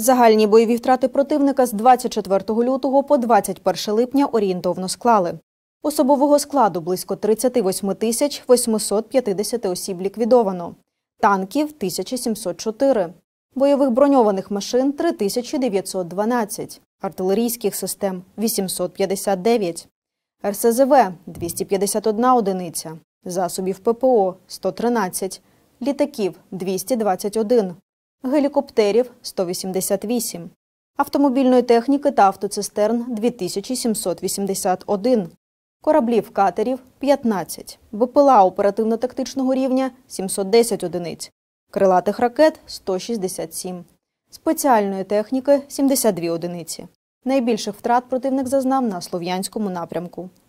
Загальні бойові втрати противника з 24 лютого по 21 липня орієнтовно склали. Особового складу близько 38 тисяч 850 осіб ліквідовано, танків 1704, бойових броньованих машин 3912, артилерійських систем 859, РСЗВ 251 одиниця, засобів ППО 113, літаків 221, гелікоптерів 188, автомобільної техніки та автоцистерн 2781, кораблів катерів 15, ВПЛА оперативно-тактичного рівня 710 одиниць, крилатих ракет 167, спеціальної техніки 72 одиниці. Найбільших втрат противник зазнав на слов'янському напрямку.